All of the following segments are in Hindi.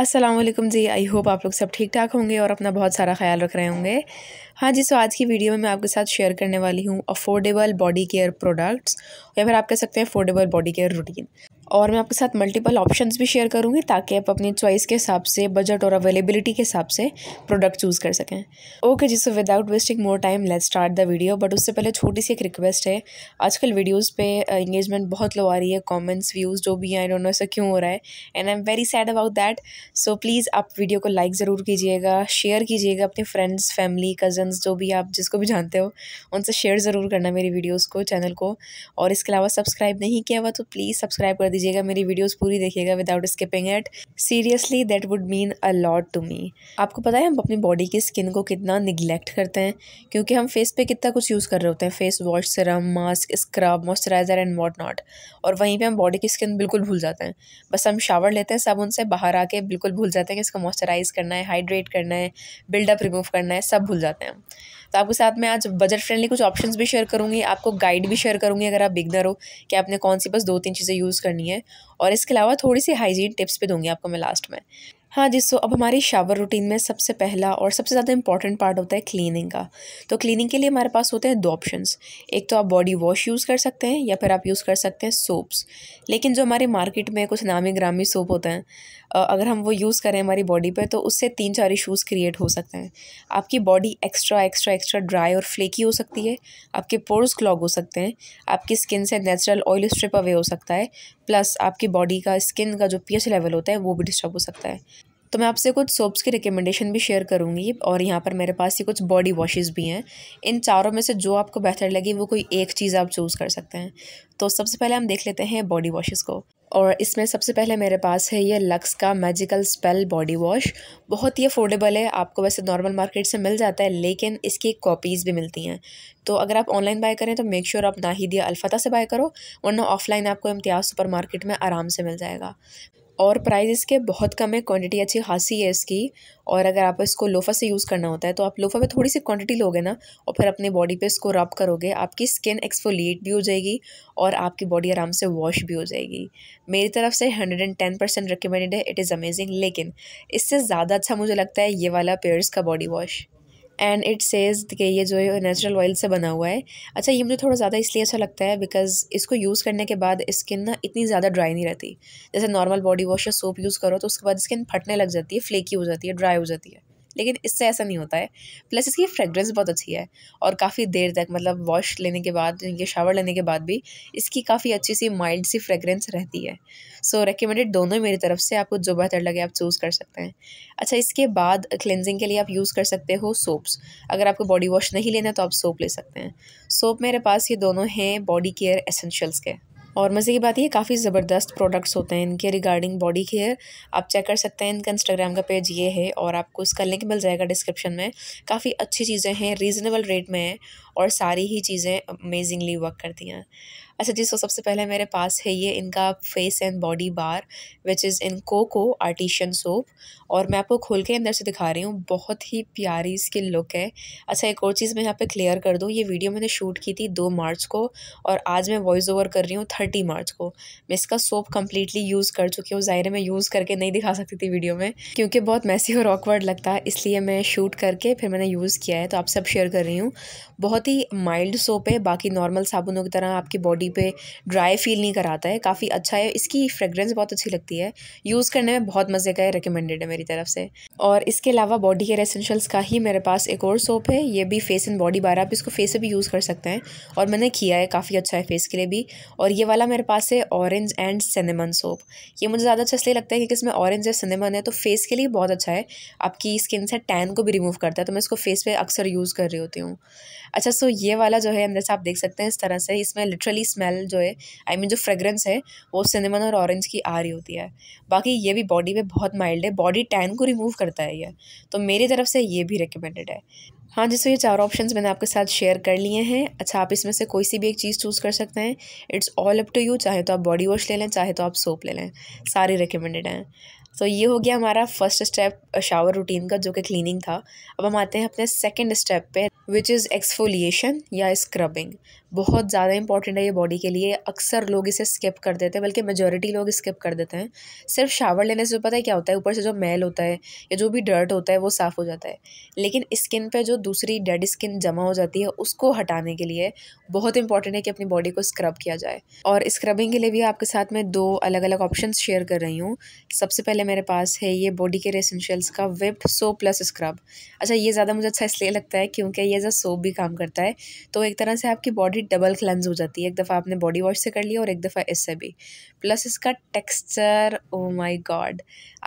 असलम जी आई होप आप लोग सब ठीक ठाक होंगे और अपना बहुत सारा ख्याल रख रहे होंगे हाँ जी सो आज की वीडियो में मैं आपके साथ शेयर करने वाली हूँ अफोर्डेबल बॉडी केयर प्रोडक्ट्स या फिर आप कह सकते हैं अफोर्डेबल बॉडी केयर रूटीन और मैं आपके साथ मल्टीपल ऑप्शंस भी शेयर करूँगी ताकि आप अपनी चॉइस के हिसाब से बजट और अवेलेबिलिटी के हिसाब से प्रोडक्ट चूज़ कर सकें ओके जी so without wasting more time let start the video but उससे पहले छोटी सी एक रिक्वेस्ट है आजकल वीडियोज़ पे इंगेजमेंट uh, बहुत लो आ रही है कॉमेंट्स व्यूज़ जो भी हैं आई डोंट नो ऐसा क्यों हो रहा है and I am very sad about that so please आप वीडियो को लाइक ज़रूर कीजिएगा शेयर कीजिएगा अपने फ्रेंड्स फैमिली कज़न्स जो भी आप जिसको भी जानते हो उनसे शेयर ज़रूर करना मेरी वीडियोज़ को चैनल को और इसके अलावा सब्सक्राइब नहीं किया हुआ तो प्लीज़ सब्सक्राइब कर दीजिए दीजिएगा मेरी वीडियोस पूरी देखिएगा without skipping it seriously that would mean a lot to me आपको पता है हम अपनी बॉडी की स्किन को कितना निगलेक्ट करते हैं क्योंकि हम फेस पे कितना कुछ यूज़ कर रहे होते हैं face wash serum mask scrub moisturiser and what not और वहीं पर हम बॉडी की स्किन बिल्कुल भूल जाते हैं बस हम शावर लेते हैं सब उनसे बाहर आके बिल्कुल भूल जाते हैं कि इसको मॉइस्चराइज़ करना है हाइड्रेट करना है बिल्डअप रिमूव करना है सब भूल जाते हैं तो आपके साथ में आज बजट फ्रेंडली कुछ ऑप्शंस भी शेयर करूँगी आपको गाइड भी शेयर करूँगी अगर आप बिगनर हो कि आपने कौन सी बस दो तीन चीज़ें यूज़ करनी है और इसके अलावा थोड़ी सी हाइजीन टिप्स भी दूँगी आपको मैं लास्ट में हाँ जी सो अब हमारी शावर रूटीन में सबसे पहला और सबसे ज़्यादा इंपॉर्टेंट पार्ट होता है क्लीनिंग का तो क्लीनिंग के लिए हमारे पास होते हैं दो ऑप्शंस एक तो आप बॉडी वॉश यूज़ कर सकते हैं या फिर आप यूज़ कर सकते हैं सोप्स लेकिन जो हमारे मार्केट में कुछ नामी ग्रामी सोप होते हैं अगर हम वो यूज़ करें हमारी बॉडी पर तो उससे तीन चार इशूज़ क्रिएट हो सकते हैं आपकी body extra extra extra dry और फ्लेकी हो सकती है आपके पोर्स क्लॉग हो सकते हैं आपकी स्किन से नेचुरल ऑयल स्ट्रिप अवे हो सकता है प्लस आपकी बॉडी का स्किन का जो पी लेवल होता है वो भी डिस्टर्ब हो सकता है तो मैं आपसे कुछ सोप्स की रिकमेंडेशन भी शेयर करूँगी और यहाँ पर मेरे पास ये कुछ बॉडी वॉशेज़ भी हैं इन चारों में से जो आपको बेहतर लगे वो कोई एक चीज़ आप चूज़ कर सकते हैं तो सबसे पहले हम देख लेते हैं बॉडी वॉशेज़ को और इसमें सबसे पहले मेरे पास है ये लक्स का मैजिकल स्पेल बॉडी वॉश बहुत ही अफोर्डेबल है आपको वैसे नॉर्मल मार्केट से मिल जाता है लेकिन इसकी कॉपीज़ भी मिलती हैं तो अगर आप ऑनलाइन बाय करें तो मेक श्योर sure आप नाहिदिया अल्फ़ता से बाय करो वरना ऑफलाइन आपको इम्तियाज़ सुपर मार्केट में आराम से मिल जाएगा और प्राइस इसके बहुत कम है क्वांटिटी अच्छी खासी है इसकी और अगर आप इसको लोफा से यूज़ करना होता है तो आप लोफा में थोड़ी सी क्वांटिटी लोगे ना और फिर अपने बॉडी पे इसको रब करोगे आपकी स्किन एक्सफोलिएट भी हो जाएगी और आपकी बॉडी आराम से वॉश भी हो जाएगी मेरी तरफ से hundred and ten percent recommended है इट इज़ अमेजिंग लेकिन इससे ज़्यादा अच्छा मुझे लगता है ये वाला पेयर्स का body wash and it says कि ये जो है नेचुरल ऑयल से बना हुआ है अच्छा ये मुझे थोड़ा ज़्यादा इसलिए अच्छा लगता है बिकॉज इसको यूज़ करने के बाद स्किन ना इतनी ज़्यादा ड्राई नहीं रहती जैसे नॉर्मल बॉडी वॉश या सोप यूज़ करो तो उसके बाद स्किन फटने लग जाती है फ्लेकी हो जाती है ड्राई हो जाती है लेकिन इससे ऐसा नहीं होता है प्लस इसकी फ्रेगरेंस बहुत अच्छी है और काफ़ी देर तक मतलब वॉश लेने के बाद इनके शावर लेने के बाद भी इसकी काफ़ी अच्छी सी माइल्ड सी फ्रेगरेंस रहती है सो so, रिकमेंडेड दोनों मेरी तरफ से आपको जो बेहतर लगे आप चूज़ कर सकते हैं अच्छा इसके बाद क्लेंजिंग के लिए आप यूज़ कर सकते हो सोप्स अगर आपको बॉडी वॉश नहीं लेना तो आप सोप ले सकते हैं सोप मेरे पास ये दोनों हैं बॉडी केयर एसेंशियल्स के और मज़े की बात ये काफ़ी ज़बरदस्त प्रोडक्ट्स होते हैं इनके रिगार्डिंग बॉडी केयर आप चेक कर सकते हैं इनका इंस्टाग्राम का पेज ये है और आपको इसका लिंक मिल जाएगा डिस्क्रिप्शन में काफ़ी अच्छी चीज़ें हैं रीज़नेबल रेट में है और सारी ही चीज़ें अमेजिंगली वर्क करती हैं अच्छा जी सो सबसे पहले मेरे पास है ये इनका face and body bar which is in cocoa artisan soap और मैं आपको खोल के अंदर से दिखा रही हूँ बहुत ही प्यारी इसकी लुक है अच्छा एक और चीज़ मैं यहाँ पे क्लियर कर दूँ ये वीडियो मैंने शूट की थी दो मार्च को और आज मैं वॉइस ओवर कर रही हूँ थर्टी मार्च को मैं इसका सोप कम्प्लीटली यूज़ कर चुकी हूँ ज़ाहिर मैं यूज़ करके नहीं दिखा सकती थी वीडियो में क्योंकि बहुत मैसी और ऑकवर्ड लगता है इसलिए मैं शूट करके फिर मैंने यूज़ किया है तो आप सब शेयर कर रही हूँ बहुत ही माइल्ड सोप है बाकी नॉर्मल साबुनों की तरह आपकी बॉडी पे ड्राई फील नहीं कराता है काफ़ी अच्छा है इसकी फ्रेग्रेंस बहुत अच्छी लगती है यूज़ करने में बहुत मज़े का है रिकमेंडेड है मेरी तरफ से और इसके अलावा बॉडी केयर एसेंशल्स का ही मेरे पास एक और सोप है ये भी फेस एंड बॉडी बार आप इसको फेस से भी यूज़ कर सकते हैं और मैंने किया है काफ़ी अच्छा है फेस के लिए भी और ये वाला मेरे पास है ऑरेंज एंड सिनेमन सोप ये मुझे ज़्यादा अच्छा इसलिए लगता है क्योंकि इसमें ऑरेंज या सिनेमन है तो फेस के लिए बहुत अच्छा है आपकी स्किन से टैन को भी रिमूव करता है तो मैं इसको फेस पे अक्सर यूज़ कर रही होती हूँ अच्छा सो ये वाला जो है अंदर से आप देख सकते हैं इस तरह से इसमें लिटरली स्मेल जो है आई I मीन mean, जो फ्रेगरेंस है वो सिनेमन और ऑरेंज की आ रही होती है बाकी ये भी बॉडी पे बहुत माइल्ड है बॉडी टैन को रिमूव करता है ये तो मेरी तरफ से ये भी रिकमेंडेड है हाँ जैसे ये चार ऑप्शन मैंने आपके साथ शेयर कर लिए हैं अच्छा आप इसमें से कोई सी भी एक चीज़ चूज़ कर सकते हैं it's all up to you चाहे तो आप बॉडी वॉश ले लें चाहे तो आप सोप ले लें सारे रिकमेंडेड हैं सो तो ये हो गया हमारा फर्स्ट स्टेप शावर रूटीन का जो कि क्लीनिंग था अब हम आते हैं अपने सेकेंड स्टेप पे विच इज़ एक्सफोलिएशन या स्क्रबिंग बहुत ज़्यादा इंपॉर्टेंट है ये बॉडी के लिए अक्सर लोग इसे स्किप कर देते हैं बल्कि मेजोरिटी लोग स्किप कर देते हैं सिर्फ शावर लेने से तो पता है क्या होता है ऊपर से जो मैल होता है या जो भी डर्ट होता है वो साफ़ हो जाता है लेकिन स्किन पे जो दूसरी डेड स्किन जमा हो जाती है उसको हटाने के लिए बहुत इंपॉर्टेंट है कि अपनी बॉडी को स्क्रब किया जाए और स्क्रबिंग के लिए भी आपके साथ मैं दो अलग अलग ऑप्शन शेयर कर रही हूँ सबसे पहले मेरे पास है ये बॉडी केयर एसेंशियल्स का विप्ड सोप प्लस स्क्रब अच्छा ये ज़्यादा मुझे अच्छा इसलिए लगता है क्योंकि ये जो सोप भी काम करता है तो एक तरह से आपकी बॉडी बॉडी डबल क्लेंज हो जाती है एक दफ़ा आपने बॉडी वॉश से कर लिया और एक दफ़ा इससे भी प्लस इसका texture oh my god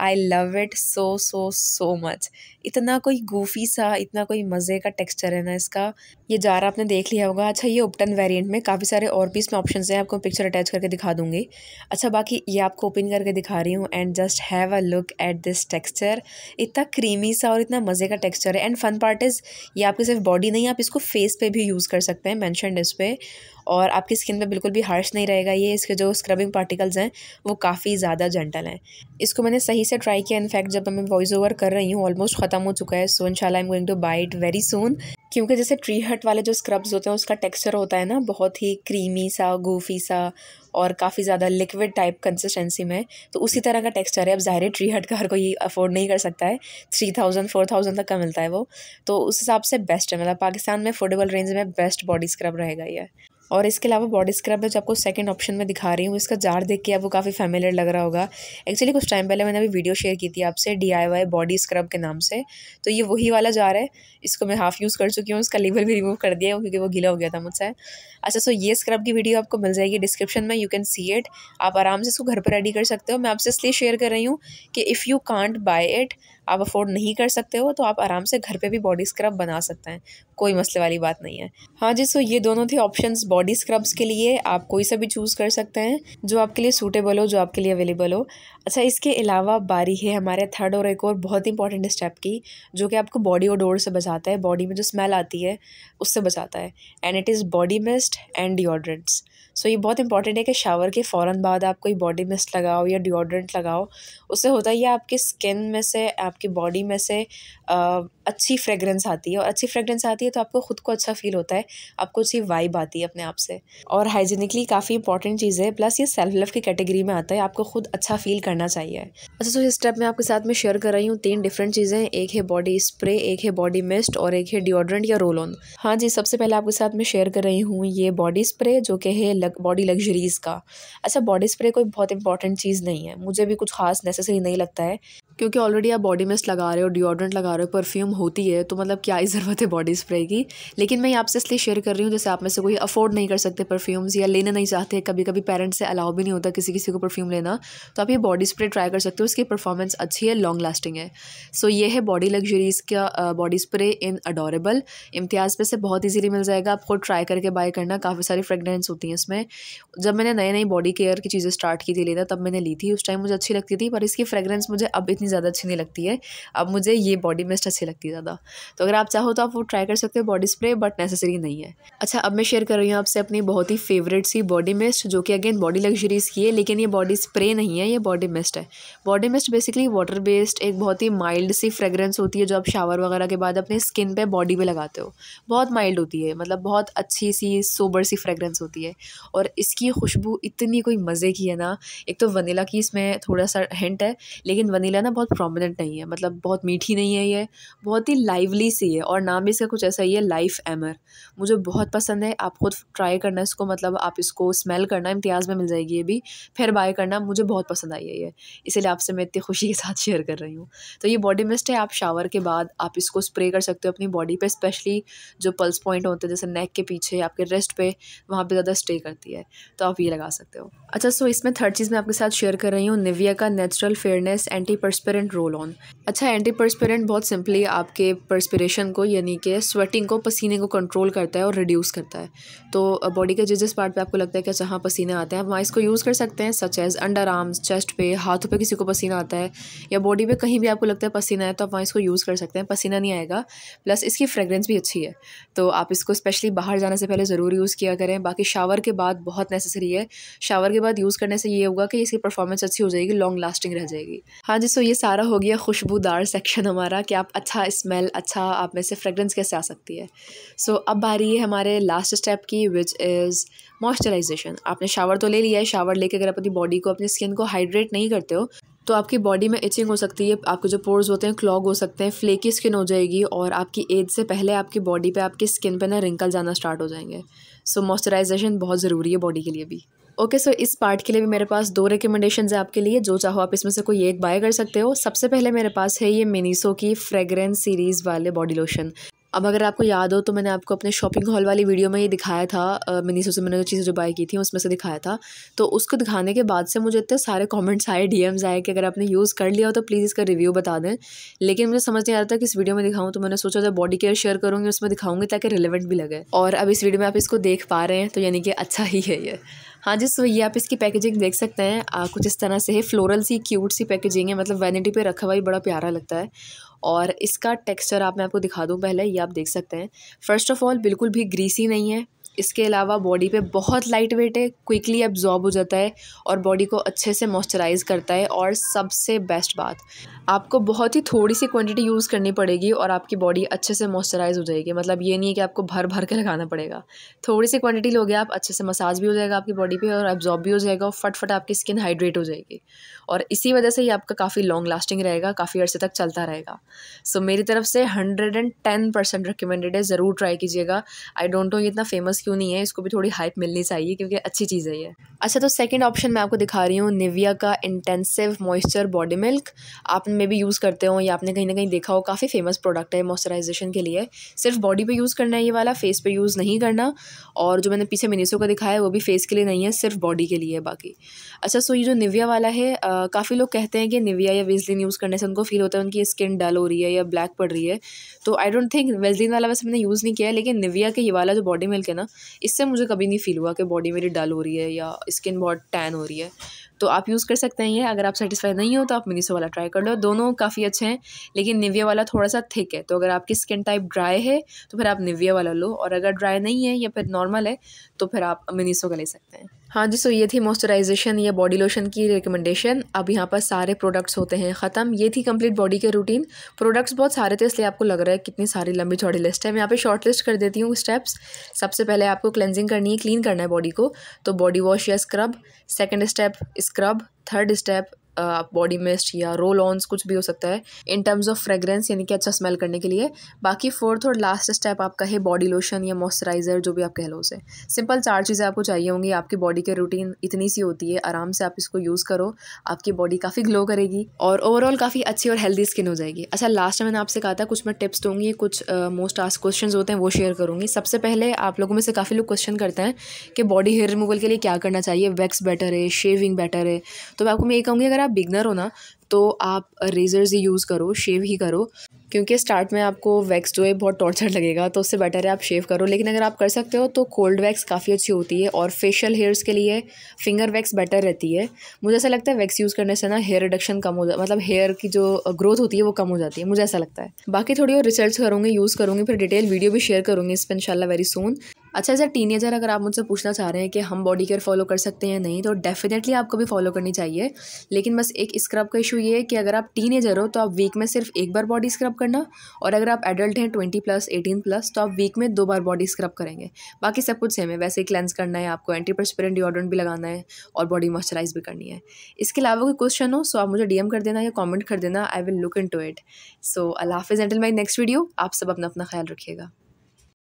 I love it so so so much इतना कोई गूफी सा इतना कोई मज़े का टेक्सचर है ना इसका ये जार आपने देख लिया होगा अच्छा ये ओपटन वेरिएंट में काफ़ी सारे और भी इसमें ऑप्शंस हैं आपको पिक्चर अटैच करके दिखा दूंगी अच्छा बाकी ये आपको ओपन करके दिखा रही हूँ and just have a look at this texture इतना क्रीमी सा और इतना मज़े का टेक्सचर है एंड फन पार्ट इज़ ये आपकी सिर्फ बॉडी नहीं आप इसको फेस पे भी यूज़ कर सकते हैं मैंशन इस पर और आपकी स्किन पर बिल्कुल भी हार्श नहीं रहेगा ये इसके जो स्क्रबिंग पार्टिकल्स हैं वो काफ़ी ज़्यादा जेंटल हैं इसको मैंने सही से ट्राई किया इनफैक्ट जब मैं वॉइस ओवर कर रही हूँ ऑलमोस्ट ख़त्म हो चुका है so in I am going to buy it very soon क्योंकि जैसे ट्री हट वाले जो स्क्रब्स होते हैं उसका टेक्सचर होता है ना बहुत ही क्रीमी सा गूफी सा और काफ़ी ज़्यादा लिक्विड टाइप कंसिस्टेंसी में तो उसी तरह का टेक्सचर है अब ज़ाहिर ट्री हट का हर कोई अफोर्ड नहीं कर सकता है थ्री थाउजेंड फोर थाउजेंड तक का मिलता है वो तो उस हिसाब से बेस्ट है मतलब पाकिस्तान में अफोर्डेबल रेंज में बेस्ट बॉडी स्क्रब रहेगा यह और इसके अलावा बॉडी स्क्रब है जो आपको सेकंड ऑप्शन में दिखा रही हूँ इसका जार देख के आपको काफ़ी फैमिलियर लग रहा होगा एक्चुअली कुछ टाइम पहले मैंने अभी वीडियो शेयर की थी आपसे डी बॉडी स्क्रब के नाम से तो ये वही वाला जार है इसको मैं हाफ़ यूज़ कर चुकी हूँ इसका लेवल भी रिमूव कर दिया क्योंकि वो गीला हो गया था मुझसे अच्छा सो ये स्क्रब की वीडियो आपको मिल जाएगी डिस्क्रिप्शन में यू कैन सी इट आप आराम से इसको घर पर रेडी कर सकते हो मैं आपसे इसलिए शेयर कर रही हूँ कि if you can't buy it आप अफोर्ड नहीं कर सकते हो तो आप आराम से घर पर भी बॉडी स्क्रब बना सकते हैं कोई मसले वाली बात नहीं है हाँ जी सो ये दोनों थे ऑप्शंस बॉडी स्क्रब्स के लिए आप कोई सा भी चूज़ कर सकते हैं जो आपके लिए सूटेबल हो जो आपके लिए अवेलेबल हो अच्छा इसके अलावा बारी है हमारे थर्ड और एक और बहुत इंपॉर्टेंट स्टेप की जो कि आपको बॉडी ओडोर से बचाता है बॉडी में जो स्मेल आती है उससे बचाता है and it is body mist and deodorants so ये बहुत इंपॉर्टेंट है कि शावर के फ़ौरन बाद आप कोई बॉडी मिस्ट लगाओ या डिओड्रेंट लगाओ उससे होता है आपकी स्किन में से आपकी बॉडी में से अच्छी फ्रेगरेंस आती है और अच्छी फ्रेगरेंस आती है आती है तो आपको ख़ुद को अच्छा फील होता है आपको अच्छी वाइब आती है अपने आप से और हाइजीनिकली काफ़ी इंपॉर्टेंट चीज़ है प्लस ये सेल्फ लव की कैटेगरी में आता है आपको खुद अच्छा फील करना चाहिए अच्छा तो इस स्टेप में आपके साथ में शेयर कर रही हूँ तीन डिफरेंट चीज़ें एक है बॉडी स्प्रे एक है बॉडी मिस्ट और एक है डिओड्रेंट या रोल ऑन हाँ जी सबसे पहले आपके साथ में शेयर कर रही हूँ ये बॉडी स्प्रे जो कि है बॉडी लग्जरीज़ का अच्छा बॉडी स्प्रे कोई बहुत इंपॉर्टेंट चीज़ नहीं है मुझे भी कुछ खास नेसेसरी नहीं लगता है क्योंकि ऑलरेडी आप बॉडी मिस्ट लगा रहे हो डिओड्रेंट लगा रहे हो परफ्यूम होती है तो मतलब क्या ही ज़रूरत है बॉडी स्प्रे की लेकिन मैं आपसे इसलिए शेयर कर रही हूँ जैसे आप में से कोई अफोर्ड नहीं कर सकते परफ्यूम्स या लेना नहीं चाहते कभी कभी पेरेंट्स से अलाउ भी नहीं होता किसी किसी को परफ्यूम लेना तो आप ये बॉडी स्प्रे ट्राई कर सकते हो उसकी परफॉर्मेंस अच्छी है लॉन्ग लास्टिंग है सो ये है बॉडी लग्जरीज़ का body spray in adorable Imtiaz पे से बहुत ईजिली मिल जाएगा आपको ट्राई करके बाय करना काफ़ी सारी फ्रेगनेंस होती हैं इसमें जब मैंने नए नई बॉडी केयर की चीज़ें स्टार्ट की थी लेना तब मैंने ली थी उस टाइम मुझे अच्छी लगती थी पर इसकी फ्रेगरेंस मुझे अब इतनी ज़्यादा अच्छी नहीं लगती है अब मुझे ये बॉडी मिस्ट अच्छी लगती है ज़्यादा तो अगर आप चाहो तो आप वो ट्राई कर सकते हो बॉडी स्प्रे बट नेसेसरी नहीं है अच्छा अब मैं शेयर कर रही हूँ आपसे अपनी बहुत ही फेवरेट सी बॉडी मिस्ट जो कि अगेन बॉडी लग्जरीज़ की है लेकिन ये बॉडी स्प्रे नहीं है ये बॉडी मिस्ट है body mist basically water based एक बहुत ही माइल्ड सी फ्रेगरेंस होती है जो आप शावर वगैरह के बाद अपने स्किन पर बॉडी पर लगाते हो बहुत माइल्ड होती है मतलब बहुत अच्छी सी सोबर सी फ्रेगरेंस होती है और इसकी खुशबू इतनी कोई मज़े की है ना एक तो वनीला की इसमें थोड़ा सा हिंट है लेकिन वनीला ना बहुत प्रोमिनेंट नहीं है मतलब बहुत मीठी नहीं है ये बहुत ही लाइवली सी है और नाम भी इसका कुछ ऐसा ही है लाइफ एमर मुझे बहुत पसंद है आप खुद ट्राई करना इसको मतलब आप इसको स्मेल करना इम्तियाज़ में मिल जाएगी ये भी फिर बाय करना मुझे बहुत पसंद आई है ये इसलिए आपसे मैं इतनी खुशी के साथ शेयर कर रही हूँ तो ये बॉडी मिस्ट है आप शावर के बाद आप इसको स्प्रे कर सकते हो अपनी बॉडी पर स्पेशली जो पल्स पॉइंट होते हैं जैसे नेक के पीछे आपके रेस्ट पर वहाँ पर ज़्यादा स्टे करती है तो आप ये लगा सकते हो अच्छा सो इसमें थर्ड चीज़ मैं आपके साथ शेयर कर रही हूँ निविया का natural fairness antiperspirant roll on अच्छा एंटी परस्पेरेंट बहुत सिंपली आपके परस्पिरेशन को यानी कि स्वेटिंग को पसीने को कंट्रोल करता है और रिड्यूस करता है तो बॉडी के जिस जिस पार्ट पे आपको लगता है कि अच्छा हाँ पसीने आते हैं आप वहाँ इसको यूज़ कर सकते हैं such as underarms chest पे हाथों पे किसी को पसीना आता है या बॉडी पे कहीं भी आपको लगता है पसीना है तो आप वहाँ इसको यूज़ कर सकते हैं पसीना नहीं आएगा प्लस इसकी फ्रेगरेंस भी अच्छी है तो आप इसको स्पेशली बाहर जाने से पहले ज़रूर यूज़ किया करें बाकी शावर के बाद बहुत नेसेसरी है शावर के बाद यूज़ करने से ये होगा कि इसकी परफॉर्मेंस अच्छी हो जाएगी लॉन्ग लास्टिंग रह जाएगी हाँ जी सो ये ये सारा हो गया खुशबूदार सेक्शन हमारा कि आप अच्छा स्मेल अच्छा आप में से फ्रेगरेंस कैसे आ सकती है सो so, अब आ रही है हमारे लास्ट स्टेप की विच इज़ मॉइस्चराइजेशन आपने शावर तो ले लिया है शावर लेके अगर आप अपनी बॉडी को अपनी स्किन को हाइड्रेट नहीं करते हो तो आपकी बॉडी में इचिंग हो सकती है आपके जो पोर्स होते हैं क्लॉग हो सकते हैं फ्लेकी स्किन हो जाएगी और आपकी एज से पहले आपकी बॉडी पे आपकी स्किन पे ना रिंकल जाना स्टार्ट हो जाएंगे सो so, मॉइस्चराइजेशन बहुत ज़रूरी है बॉडी के लिए भी ओके सो इस पार्ट के लिए भी मेरे पास दो रिकमेंडेशन है आपके लिए जो चाहो आप इसमें से कोई एक बाय कर सकते हो सबसे पहले मेरे पास है ये मिनीसो की फ्रेगरेंस सीरीज़ वाले बॉडी लोशन अब अगर आपको याद हो तो मैंने आपको अपने शॉपिंग हॉल वाली वीडियो में ये दिखाया था मिनीसो से मैंने जो चीज़ें जो बाय की थी उसमें से दिखाया था तो उसको दिखाने के बाद से मुझे इतने सारे कमेंट्स आए डीएम्स आए कि अगर आपने यूज़ कर लिया हो तो प्लीज़ इसका रिव्यू बता दें लेकिन मुझे समझ नहीं आ रहा था कि इस वीडियो में दिखाऊँ तो मैंने सोचा जब बॉडी केयर शेयर करूँगी उसमें दिखाऊंगी ताकि रिलेवेंट भी लगे और अब इस वीडियो में आप इसको देख पा रहे हैं तो यानी कि अच्छा ही है ये हाँ जी सो ये आप इसकी पैकेजिंग देख सकते हैं आ, कुछ इस तरह से है फ्लोरल सी क्यूट सी पैकेजिंग है मतलब वैनिटी पे रखा हुआ ही बड़ा प्यारा लगता है और इसका टेक्सचर आप मैं आपको दिखा दूँ पहले ये आप देख सकते हैं फर्स्ट ऑफ ऑल बिल्कुल भी ग्रीसी नहीं है इसके अलावा बॉडी पे बहुत लाइट वेट है क्विकली एब्जॉर्ब हो जाता है और बॉडी को अच्छे से मॉइस्चराइज़ करता है और सबसे बेस्ट बात आपको बहुत ही थोड़ी सी क्वांटिटी यूज़ करनी पड़ेगी और आपकी बॉडी अच्छे से मॉइस्चराइज़ हो जाएगी मतलब ये नहीं है कि आपको भर भर के लगाना पड़ेगा थोड़ी सी क्वांटिटी लोगे आप अच्छे से मसाज भी हो जाएगा आपकी बॉडी पर और एब्जॉर्ब भी हो जाएगा और फटफट आपकी स्किन हाइड्रेट हो जाएगी और इसी वजह से ये आपका काफ़ी लॉन्ग लास्टिंग रहेगा काफ़ी अर्से तक चलता रहेगा सो मेरी तरफ से hundred and ten percent recommended है ज़रूर ट्राई कीजिएगा आई डोंट नो ये इतना फेमस क्यों नहीं है इसको भी थोड़ी हाइप मिलनी चाहिए क्योंकि अच्छी चीज़ है ये अच्छा तो सेकंड ऑप्शन मैं आपको दिखा रही हूँ निविया का इंटेंसिव मॉइस्चर बॉडी मिल्क आप में भी यूज़ करते हो या आपने कहीं ना कहीं देखा हो काफ़ी फेमस प्रोडक्ट है मॉइस्चराइजेशन के लिए सिर्फ बॉडी पर यूज़ करना है ये वाला फेस पर यूज़ नहीं करना और जो मैंने पीछे मिनीसो का दिखाया है वो भी फेस के लिए नहीं है सिर्फ बॉडी के लिए है बाकी अच्छा सो ये जो निविया वाला है काफ़ी लोग कहते हैं कि निविया या वेजलिन यूज़ करने से उनको फील होता है उनकी स्किन डल हो रही है या ब्लैक पड़ रही है तो आई डोंट थिंक वेजलिन वाला वैसे मैंने यूज़ नहीं किया है लेकिन निविया के ये वाला जो बॉडी मिल्क है ना इससे मुझे कभी नहीं फील हुआ कि बॉडी मेरी डल हो रही है या स्किन बहुत टैन हो रही है तो आप यूज़ कर सकते हैं ये अगर आप सेटिस्फाई नहीं हो तो आप मिनीसो वाला ट्राई कर लो दोनों काफ़ी अच्छे हैं लेकिन निविया वाला थोड़ा सा थिक है तो अगर आपकी स्किन टाइप ड्राई है तो फिर आप निविया वाला लो और अगर ड्राई नहीं है या फिर नॉर्मल है तो फिर आप मिनीसो का ले सकते हैं हाँ जी सो ये थी मॉइस्चराइजेशन या बॉडी लोशन की रिकमेंडेशन अब यहाँ पर सारे प्रोडक्ट्स होते हैं ख़त्म ये थी कंप्लीट बॉडी के रूटीन प्रोडक्ट्स बहुत सारे थे इसलिए आपको लग रहा है कितनी सारी लंबी चौड़ी लिस्ट है मैं यहाँ पे शॉर्ट लिस्ट कर देती हूँ स्टेप्स सबसे पहले आपको क्लेंजिंग करनी है क्लीन करना है बॉडी को तो बॉडी वॉश या scrub second step scrub third step आप बॉडी मिस्ट या रोल ऑन्स कुछ भी हो सकता है इन टर्म्स ऑफ फ्रेग्रेंस यानी कि अच्छा स्मेल करने के लिए बाकी फोर्थ और लास्ट स्टेप आपका है बॉडी लोशन या मॉइस्चराइजर जो भी आप कह लो उसे सिंपल चार चीज़ें आपको चाहिए होंगी आपकी बॉडी के रूटीन इतनी सी होती है आराम से आप इसको यूज़ करो आपकी बॉडी काफ़ी ग्लो करेगी और ओवरऑल काफ़ी अच्छी और हेल्दी स्किन हो जाएगी अच्छा लास्ट में मैंने आपसे कहा था कुछ मैं टिप्स दूँगी कुछ मोस्ट आस्क क्वेश्चन होते हैं वो शेयर करूँगी सबसे पहले आप लोगों में से काफ़ी लोग क्वेश्चन करते हैं कि बॉडी हेयर रिमूवल के लिए क्या करना चाहिए वैक्स बेटर है शेविंग बेटर है तो मैं आपको मैं ये कहूँगी अगर आप बिगनर हो ना तो आप रेज़र्स ही यूज़ करो शेव ही करो क्योंकि स्टार्ट में आपको वैक्स जो है बहुत टॉर्चर लगेगा तो उससे बेटर है आप शेव करो लेकिन अगर आप कर सकते हो तो कोल्ड वैक्स काफ़ी अच्छी होती है और फेशियल हेयर्स के लिए फिंगर वैक्स बेटर रहती है मुझे ऐसा लगता है वैक्स यूज़ करने से ना हेयर रिडक्शन कम हो जा मतलब हेयर की जो ग्रोथ होती है वो कम हो जाती है मुझे ऐसा लगता है बाकी थोड़ी और रिसर्च करूँगी यूज़ करूँगी फिर डिटेल वीडियो भी शेयर करूँगी इस पर इनशाला वेरी सून अच्छा एज टीन टीनेजर अगर आप मुझसे पूछना चाह रहे हैं कि हम बॉडी केयर फॉलो कर सकते हैं या नहीं तो डेफिनेटली आपको भी फॉलो करनी चाहिए लेकिन बस एक स्क्रब का इशू ये है कि अगर आप टीनेजर हो तो आप वीक में सिर्फ एक बार बॉडी स्क्रब करना और अगर आप एडल्ट हैं ट्वेंटी प्लस एटीन प्लस तो आप वीक में दो बार बॉडी स्क्रब करेंगे बाकी सब कुछ सेम है वैसे ही क्लेंस करना है आपको एंटी परस्पिरेंट डिओड्रेंट भी लगाना है और बॉडी मॉइस्चराइज भी करनी है इसके अलावा कोई क्वेश्चन हो सो तो आप मुझे डीएम कर देना या कॉमेंट कर देना I will look into it so अल्लाह हाफिज़ एंटिल माई नेक्स्ट वीडियो आप सब अपना अपना ख्याल रखिएगा